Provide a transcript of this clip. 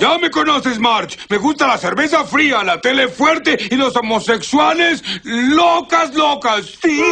Ya me conoces, March. Me gusta la cerveza fría, la tele fuerte y los homosexuales locas, locas. Sí.